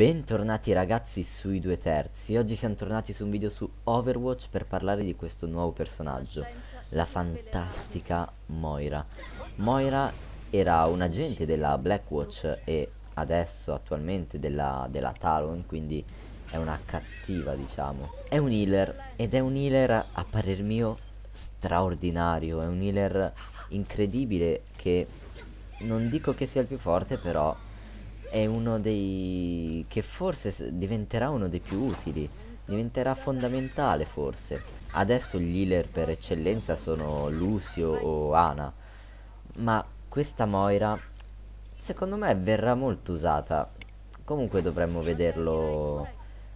Bentornati ragazzi sui due terzi, oggi siamo tornati su un video su Overwatch per parlare di questo nuovo personaggio, la fantastica Moira. Moira era un agente della Blackwatch e adesso attualmente della, della Talon, quindi è una cattiva diciamo. È un healer ed è un healer a parer mio straordinario, è un healer incredibile che non dico che sia il più forte però è uno dei... che forse diventerà uno dei più utili. Diventerà fondamentale forse. Adesso gli healer per eccellenza sono Lucio o Ana. Ma questa Moira secondo me verrà molto usata. Comunque dovremmo vederlo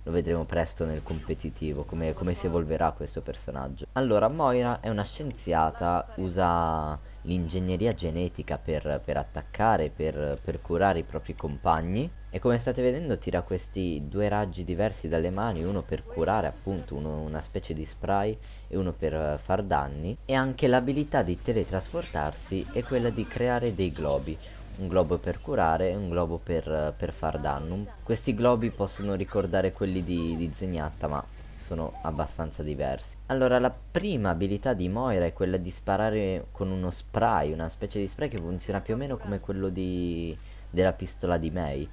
lo vedremo presto nel competitivo, come, come si evolverà questo personaggio. Allora, Moira è una scienziata, usa l'ingegneria genetica per, per attaccare, per, per curare i propri compagni e come state vedendo tira questi due raggi diversi dalle mani, uno per curare appunto uno, una specie di spray e uno per far danni. E anche l'abilità di teletrasportarsi è quella di creare dei globi, un globo per curare e un globo per, per far danno. Questi globi possono ricordare quelli di, di Zenyatta, ma sono abbastanza diversi. Allora, la prima abilità di Moira è quella di sparare con uno spray, una specie di spray che funziona più o meno come quello di, della pistola di Mei.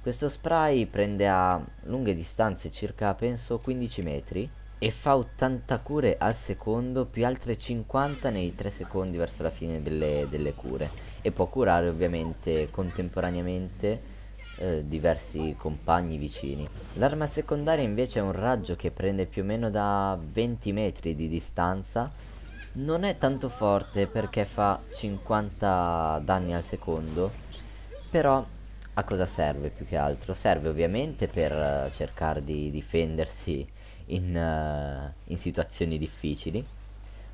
Questo spray prende a lunghe distanze, circa penso 15 metri, e fa 80 cure al secondo più altre 50 nei 3 secondi verso la fine delle, delle cure e può curare ovviamente contemporaneamente eh, diversi compagni vicini. L'arma secondaria invece è un raggio che prende più o meno da 20 metri di distanza non è tanto forte perché fa 50 danni al secondo però a cosa serve più che altro? Serve ovviamente per eh, cercare di difendersi in, uh, in situazioni difficili,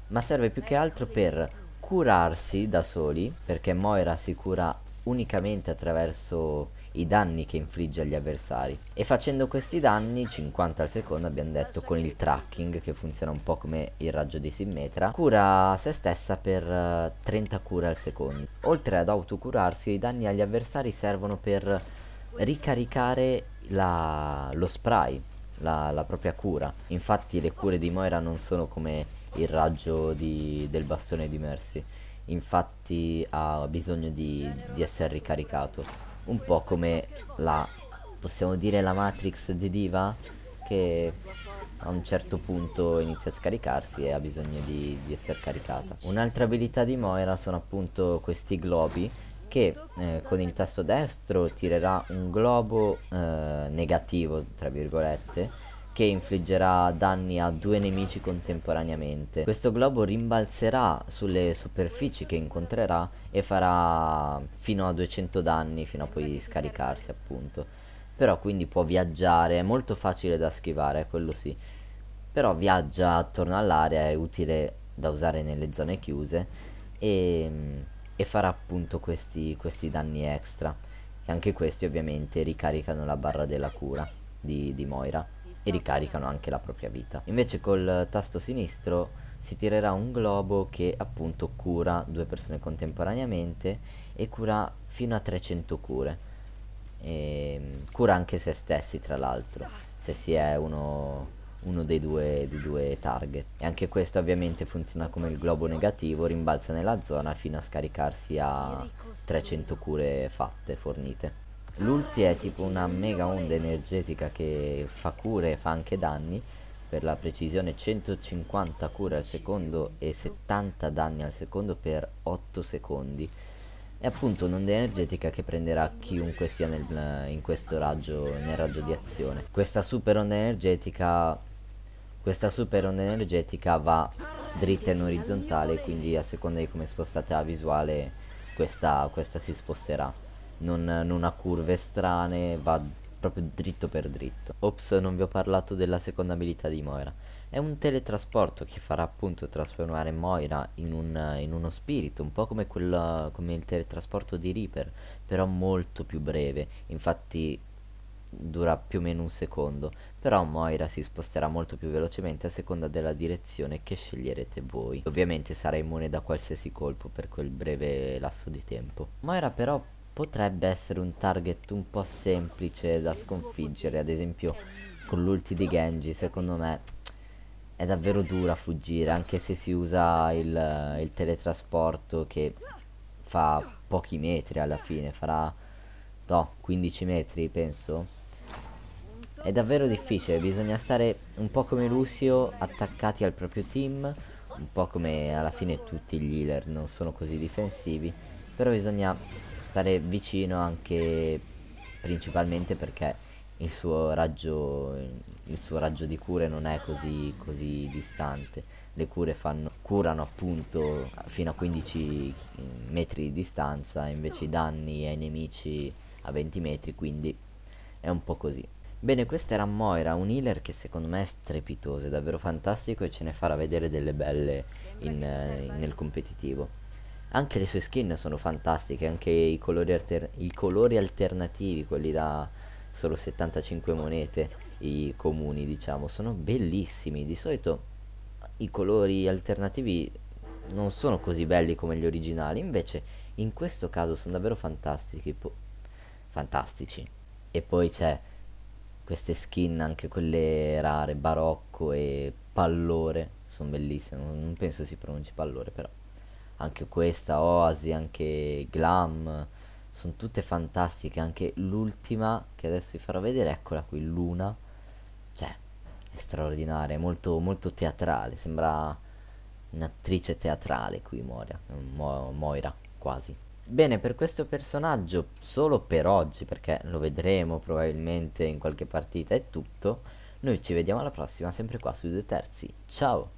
ma serve più che altro per curarsi da soli, perché Moira si cura unicamente attraverso i danni che infligge agli avversari. E facendo questi danni, 50 al secondo abbiamo detto con il tracking che funziona un po' come il raggio di Simmetra, cura se stessa per 30 eh, cure al secondo. Oltre ad autocurarsi, i danni agli avversari servono per ricaricare la... lo spray la, la propria cura. Infatti le cure di Moira non sono come il raggio di, del bastone di Mercy, infatti ha bisogno di, di essere ricaricato. Un po' come la, possiamo dire, la Matrix di Diva, che a un certo punto inizia a scaricarsi e ha bisogno di, di essere caricata. Un'altra abilità di Moira sono appunto questi globi che eh, con il tasto destro tirerà un globo eh, negativo, tra virgolette, che infliggerà danni a due nemici contemporaneamente. Questo globo rimbalzerà sulle superfici che incontrerà e farà fino a 200 danni, fino a poi scaricarsi appunto. Però quindi può viaggiare, è molto facile da schivare, quello sì. Però viaggia attorno all'area, è utile da usare nelle zone chiuse e mm, e farà appunto questi, questi danni extra che anche questi ovviamente ricaricano la barra della cura di, di Moira e ricaricano anche la propria vita invece col tasto sinistro si tirerà un globo che appunto cura due persone contemporaneamente e cura fino a 300 cure e ehm, cura anche se stessi tra l'altro se si è uno uno dei due, dei due target. E anche questo ovviamente funziona come il globo negativo, rimbalza nella zona fino a scaricarsi a 300 cure fatte, fornite. L'ulti è tipo una mega onda energetica che fa cure e fa anche danni, per la precisione 150 cure al secondo e 70 danni al secondo per 8 secondi. È appunto un'onda energetica che prenderà chiunque sia nel, in questo raggio, nel raggio di azione. Questa super onda energetica questa super onda energetica va dritta in orizzontale, quindi a seconda di come spostate la visuale questa, questa si sposterà. Non, non ha curve strane, va proprio dritto per dritto. Ops, non vi ho parlato della seconda abilità di Moira. È un teletrasporto che farà appunto trasformare Moira in, un, in uno spirito, un po' come, quel, come il teletrasporto di Reaper, però molto più breve. Infatti dura più o meno un secondo, però Moira si sposterà molto più velocemente a seconda della direzione che sceglierete voi. Ovviamente sarà immune da qualsiasi colpo per quel breve lasso di tempo. Moira però potrebbe essere un target un po' semplice da sconfiggere, ad esempio con l'ulti di Genji secondo me è davvero dura fuggire anche se si usa il, il teletrasporto che fa pochi metri alla fine, farà no, 15 metri penso è davvero difficile, bisogna stare un po' come Lucio, attaccati al proprio team, un po' come alla fine tutti gli healer non sono così difensivi, però bisogna stare vicino anche principalmente perché il suo raggio, il suo raggio di cure non è così, così distante. Le cure fanno, curano appunto fino a 15 metri di distanza, invece i danni ai nemici a 20 metri, quindi è un po' così. Bene, questa era Moira, un healer che secondo me è strepitoso, è davvero fantastico e ce ne farà vedere delle belle in, in, eh, nel eh. competitivo. Anche le sue skin sono fantastiche, anche i colori, alter i colori alternativi, quelli da solo 75 monete, i comuni diciamo, sono bellissimi. Di solito i colori alternativi non sono così belli come gli originali, invece in questo caso sono davvero fantastici. fantastici. E poi c'è queste skin, anche quelle rare, barocco e pallore, sono bellissime, non penso si pronunci pallore però. Anche questa, Oasi, anche Glam, sono tutte fantastiche, anche l'ultima che adesso vi farò vedere, eccola qui, Luna, cioè, è straordinaria, è molto, molto teatrale, sembra un'attrice teatrale qui Moira, Mo Moira quasi. Bene, per questo personaggio, solo per oggi, perché lo vedremo probabilmente in qualche partita, è tutto. Noi ci vediamo alla prossima, sempre qua su Due Terzi. Ciao!